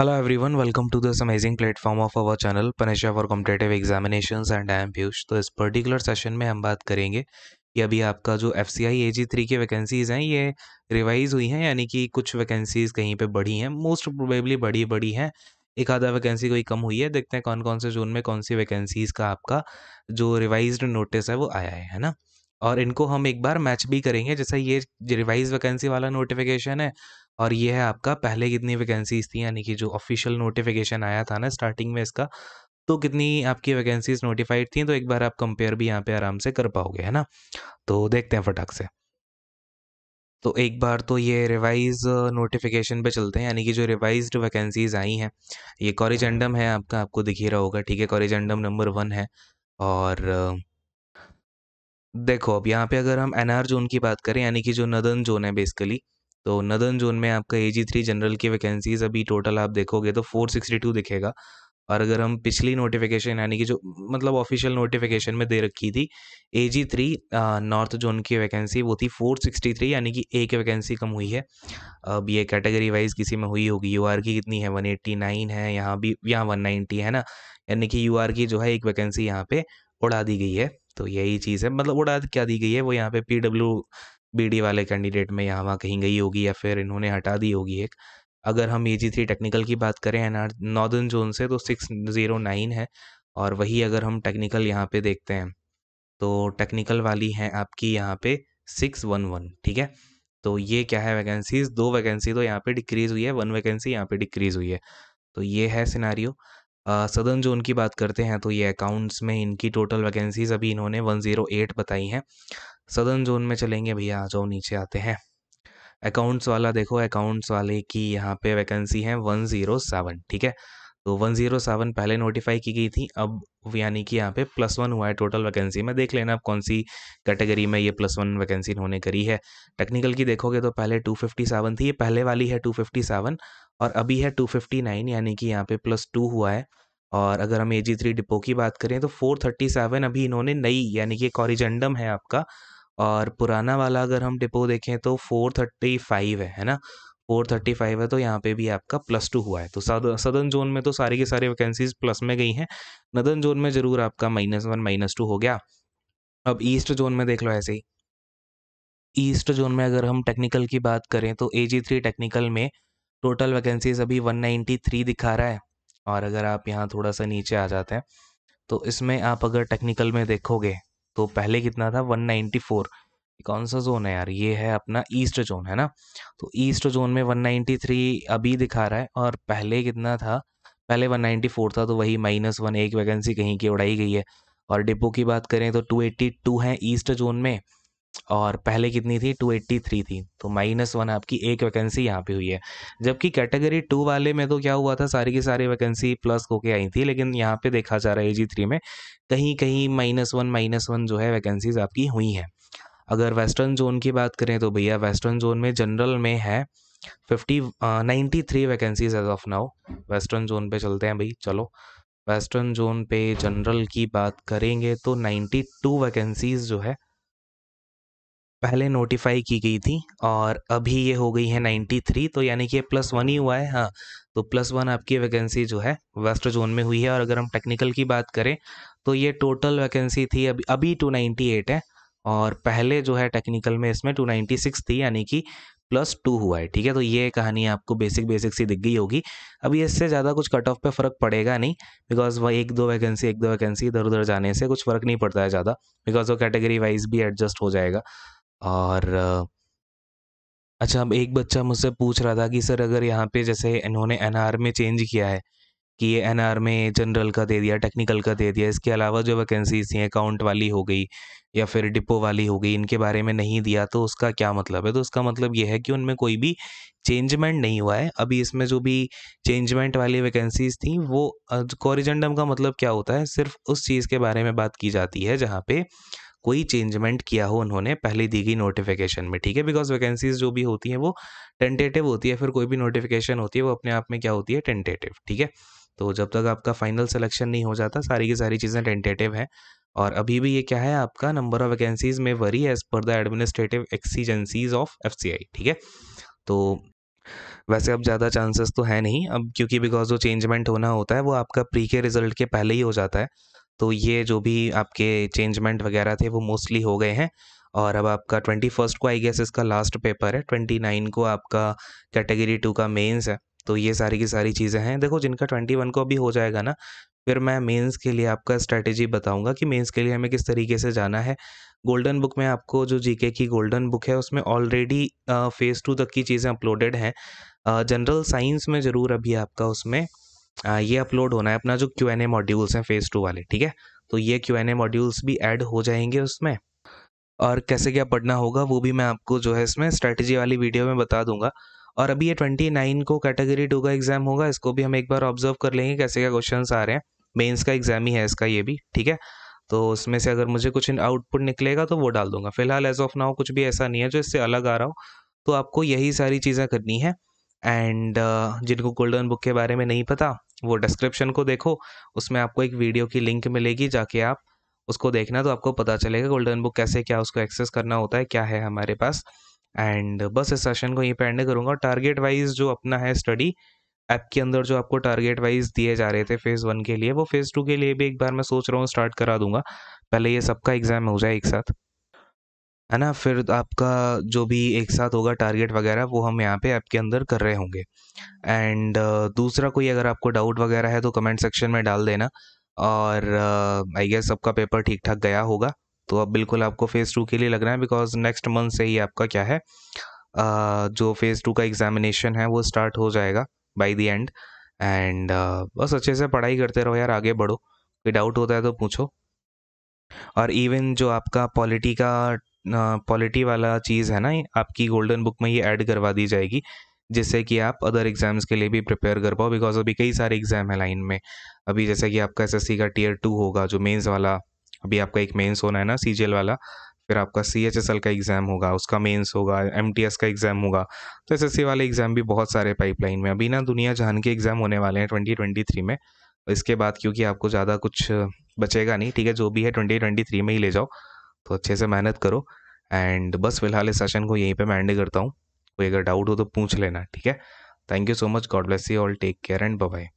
Hello everyone welcome to this amazing platform of our channel पनेशा for competitive examination and I am Piyush. तो इस particular session में हम बात करेंगे कि अभी आपका जो F C I A G three की वैकेंसीज़ हैं ये रिवाइज हुई हैं यानी कि कुछ वैकेंसीज़ कहीं पे बढ़ी हैं मोस्ट प्रोबेबली बड़ी बड़ी हैं एक आधा वैकेंसी कोई कम हुई है देखते हैं कौन कौन से जोन में कौन सी वैकेंसीज़ का आपका जो रिवाइज नोटिस है वो आया है है ना और इनको हम एक बार मैच भी करेंगे जैसा ये रिवाइज वैकेंसी वाला नोटिफिकेशन है और ये है आपका पहले कितनी वैकेंसीज़ थी यानी कि जो ऑफिशियल नोटिफिकेशन आया था ना स्टार्टिंग में इसका तो कितनी आपकी वैकेंसीज नोटिफाइड थी तो एक बार आप कंपेयर भी यहाँ पे आराम से कर पाओगे है ना तो देखते हैं फटाक से तो एक बार तो ये रिवाइज नोटिफिकेशन पे चलते हैं यानी कि जो रिवाइज वैकेंसीज़ आई हैं ये कॉरिजेंडम है आपका आपको दिख ही रहा होगा ठीक है कॉरिजेंडम नंबर वन है और देखो अब यहाँ पे अगर हम एनआर जोन की बात करें यानी कि जो नदन जोन है बेसिकली तो नदन जोन में आपका ए जी थ्री जनरल की वैकेंसीज अभी टोटल आप देखोगे तो फोर सिक्सटी टू दिखेगा और अगर हम पिछली नोटिफिकेशन यानी कि जो मतलब ऑफिशियल नोटिफिकेशन में दे रखी थी A G three north zone की वैकेंसी वो थी फोर सिक्सटी थ्री यानी कि एक वैकेंसी कम हुई है अब ये कैटेगरी वाइज किसी में हुई होगी यू आर की कितनी है वन एट्टी नाइन है यहाँ भी यहाँ वन नाइन्टी है ना यानी कि यू आर की जो है एक वैकेंसी यहाँ पे उड़ा दी गई है तो यही चीज़ है मतलब उड़ा क्या दी गई है वो यहाँ पे पी डब्ल्यू बीडी वाले कैंडिडेट में यहाँ वहाँ कहीं गई होगी या फिर इन्होंने हटा दी होगी एक अगर हम ए जी थ्री टेक्निकल की बात करें एन आर नॉर्दर्न जोन से तो सिक्स ज़ीरो नाइन है और वही अगर हम टेक्निकल यहाँ पे देखते हैं तो टेक्निकल वाली है आपकी यहाँ पे सिक्स वन वन ठीक है तो ये क्या है वैकेंसीज दो वैकेंसी तो यहाँ पे डिक्रीज़ हुई है वन वैकेंसी यहाँ पे डिक्रीज़ हुई है तो ये है सिनारियो सदर्न जोन की बात करते हैं तो ये अकाउंट्स में इनकी टोटल वैकेंसीज अभी इन्होंने 108 बताई हैं सदर्न जोन में चलेंगे भैया आ जाओ नीचे आते हैं अकाउंट्स वाला देखो अकाउंट्स वाले की यहाँ पे वैकेंसी है वन ज़ीरो सेवन ठीक है तो वन ज़ीरो सेवन पहले नोटिफाई की गई थी अब यानी कि यहाँ पे प्लस वन हुआ है टोटल वैकेंसी में देख लेना आप कौन सी कैटेगरी में ये प्लस वन वैकेंसी इन्होंने करी है टेक्निकल की देखोगे तो पहले टू फिफ्टी सेवन थी ये पहले वाली है टू फिफ्टी सेवन और अभी है टू फिफ्टी नाइन यानी कि यहाँ पे प्लस टू हुआ है और अगर हम ए जी थ्री डिपो की बात करें तो फोर थर्टी सेवन अभी इन्होंने नई यानी कि एक है आपका और पुराना वाला अगर हम डिपो देखें तो फोर थर्टी फाइव है है ना फोर थर्टी फाइव है तो यहाँ पे भी आपका प्लस टू हुआ है तो सदर्न जोन में तो सारी की सारी वैकेंसीज प्लस में गई हैं नदन जोन में ज़रूर आपका माइनस वन माइनस टू हो गया अब ईस्ट जोन में देख लो ऐसे ही ईस्ट जोन में अगर हम टेक्निकल की बात करें तो ए जी थ्री टेक्निकल में टोटल वैकेंसीज अभी वन नाइन्टी थ्री दिखा रहा है और अगर आप यहाँ थोड़ा सा नीचे आ जाते हैं तो इसमें आप अगर टेक्निकल में देखोगे तो पहले कितना था 194 कौन सा जोन है यार ये है अपना ईस्ट जोन है ना तो ईस्ट जोन में 193 अभी दिखा रहा है और पहले कितना था पहले 194 था तो वही माइनस वन एक वैकेंसी कहीं की उड़ाई गई है और डिपो की बात करें तो 282 है ईस्ट जोन में और पहले कितनी थी 283 थी तो माइनस वन आपकी एक वैकेंसी यहाँ पे हुई है जबकि कैटेगरी टू वाले में तो क्या हुआ था सारी की सारी वैकेंसी प्लस होके आई थी लेकिन यहाँ पे देखा जा रहा है जी थ्री में कहीं कहीं माइनस वन माइनस वन जो है वैकेंसीज आपकी हुई हैं अगर वेस्टर्न जोन की बात करें तो भैया वेस्टर्न जोन में जनरल में है fifty ninety three vacancies as of now western zone पे चलते हैं भाई चलो वेस्टर्न जोन पे जनरल की बात करेंगे तो नाइन्टी टू वैकेंसीज जो है पहले नोटिफाई की गई थी और अभी ये हो गई है 93 तो यानी कि ये प्लस वन ही हुआ है हाँ तो प्लस वन आपकी वैकेंसी जो है वेस्ट जोन में हुई है और अगर हम टेक्निकल की बात करें तो ये टोटल वैकेंसी थी अभी अभी एट है और पहले जो है टेक्निकल में इसमें सिक्स थी यानी कि प्लस टू हुआ है ठीक है तो ये कहानी आपको बेसिक बेसिक सी दिख गई होगी अभी इससे ज़्यादा कुछ कट ऑफ पे फर्क पड़ेगा नहीं बिकॉज वह एक दो वैकेंसी एक दो वैकेंसी इधर उधर जाने से कुछ फर्क नहीं पड़ता है ज़्यादा बिकॉज वो कैटेगरी वाइज भी एडजस्ट हो जाएगा और अच्छा अब एक बच्चा मुझसे पूछ रहा था कि सर अगर यहाँ पे जैसे इन्होंने आर में चेंज किया है कि ये आर में जनरल का दे दिया टेक्निकल का दे दिया इसके अलावा जो वैकेंसीज थी अकाउंट वाली हो गई या फिर डिपो वाली हो गई इनके बारे में नहीं दिया तो उसका क्या मतलब है तो उसका मतलब ये है कि उनमें कोई भी चेंजमेंट नहीं हुआ है अभी इसमें जो भी चेंजमेंट वाली वैकेंसीज थी वो कॉरिजेंडम का मतलब क्या होता है सिर्फ उस चीज़ के बारे में बात की जाती है जहाँ पे कोई चेंजमेंट किया हो उन्होंने पहले दी गई नोटिफिकेशन में ठीक है बिकॉज वैकेंसीज जो भी होती हैं वो टेंटेटिव होती है फिर कोई भी नोटिफिकेशन होती है वो अपने आप में क्या होती है टेंटेटिव ठीक है तो जब तक आपका फाइनल सिलेक्शन नहीं हो जाता सारी की सारी चीज़ें टेंटेटिव हैं और अभी भी ये क्या है आपका नंबर ऑफ वैकेंसीज में vary as per the administrative exigencies of F ठीक है तो वैसे अब ज़्यादा चांसेस तो है नहीं अब क्योंकि बिकॉज जो चेंजमेंट होना होता है वो आपका प्री के रिजल्ट के पहले ही हो जाता है तो ये जो भी आपके चेंजमेंट वगैरह थे वो मोस्टली हो गए हैं और अब आपका ट्वेंटी फर्स्ट को आई गेस इसका लास्ट पेपर है ट्वेंटी नाइन को आपका कैटेगरी टू का मेंस है तो ये सारी की सारी चीज़ें हैं देखो जिनका ट्वेंटी वन को अभी हो जाएगा ना फिर मैं मेंस के लिए आपका स्ट्रैटेजी बताऊंगा कि मेंस के लिए हमें किस तरीके से जाना है गोल्डन बुक में आपको जो जीके की गोल्डन बुक है उसमें ऑलरेडी फेज़ टू तक की चीज़ें अपलोडेड हैं जनरल साइंस में ज़रूर अभी आपका उसमें ये अपलोड होना है अपना जो क्यू एन ए मॉड्यूल्स हैं फेज़ टू वाले ठीक है तो ये क्यू एन ए मॉड्यूल्स भी ऐड हो जाएंगे उसमें और कैसे क्या पढ़ना होगा वो भी मैं आपको जो है इसमें स्ट्रैटेजी वाली वीडियो में बता दूंगा और अभी ये ट्वेंटी नाइन को कैटेगरी टू का एग्ज़ाम होगा इसको भी हम एक बार ऑब्जर्व कर लेंगे कैसे क्या क्वेश्चन आ रहे हैं मेन्स का एग्ज़ाम ही है इसका ये भी ठीक है तो उसमें से अगर मुझे कुछ आउटपुट निकलेगा तो वो डाल दूंगा फिलहाल एज ऑफ नाउ कुछ भी ऐसा नहीं है जो इससे अलग आ रहा हो तो आपको यही सारी चीज़ें करनी है एंड जिनको गोल्डन बुक के बारे में नहीं पता वो डिस्क्रिप्शन को देखो उसमें आपको एक वीडियो की लिंक मिलेगी जाके आप उसको देखना तो आपको पता चलेगा गोल्डन बुक कैसे क्या उसको एक्सेस करना होता है क्या है हमारे पास एंड बस इस सेशन को यहीं पर एंड करूँगा टारगेट वाइज जो अपना है स्टडी ऐप के अंदर जो आपको टारगेट वाइज दिए जा रहे थे फेज़ वन के लिए वो फेज़ टू के लिए भी एक बार मैं सोच रहा हूँ स्टार्ट करा दूंगा पहले ये सबका एग्ज़ाम हो जाए एक साथ है ना फिर आपका जो भी एक साथ होगा टारगेट वगैरह वो हम यहाँ पे ऐप के अंदर कर रहे होंगे एंड uh, दूसरा कोई अगर आपको डाउट वगैरह है तो कमेंट सेक्शन में डाल देना और आई गेस सबका पेपर ठीक ठाक गया होगा तो अब बिल्कुल आपको फ़ेज़ टू के लिए लग रहा है बिकॉज नेक्स्ट मंथ से ही आपका क्या है uh, जो फ़ेज़ टू का एग्जामिनेशन है वो स्टार्ट हो जाएगा बाई दी एंड एंड बस अच्छे से पढ़ाई करते रहो यार आगे बढ़ो कोई डाउट होता है तो पूछो और इवन जो आपका पॉलिटी का क्वालिटी वाला चीज़ है ना आपकी गोल्डन बुक में ये ऐड करवा दी जाएगी जिससे कि आप अदर एग्ज़ाम्स के लिए भी प्रिपेयर कर पाओ बिकॉज अभी कई सारे एग्ज़ाम है लाइन में अभी जैसे कि आपका एस का टीयर टू होगा जो मेन्स वाला अभी आपका एक मेन्स होना है ना सी वाला फिर आपका सी एच एस एल का एग्ज़ाम होगा उसका मेन्स होगा एम टी एस का एग्ज़ाम होगा तो एस एस सी वाले एग्ज़ाम भी बहुत सारे पाइपलाइन में अभी ना दुनिया जहान के एग्ज़ाम होने वाले हैं ट्वेंटी ट्वेंटी थ्री में इसके बाद क्योंकि आपको ज़्यादा कुछ बचेगा नहीं ठीक है जो भी है ट्वेंटी ट्वेंटी थ्री में ही ले जाओ तो अच्छे से मेहनत करो एंड बस फिलहाल इस सेशन को यहीं पे मैं एंड करता हूँ कोई अगर डाउट हो तो पूछ लेना ठीक है thank you so much God bless you all take care and bye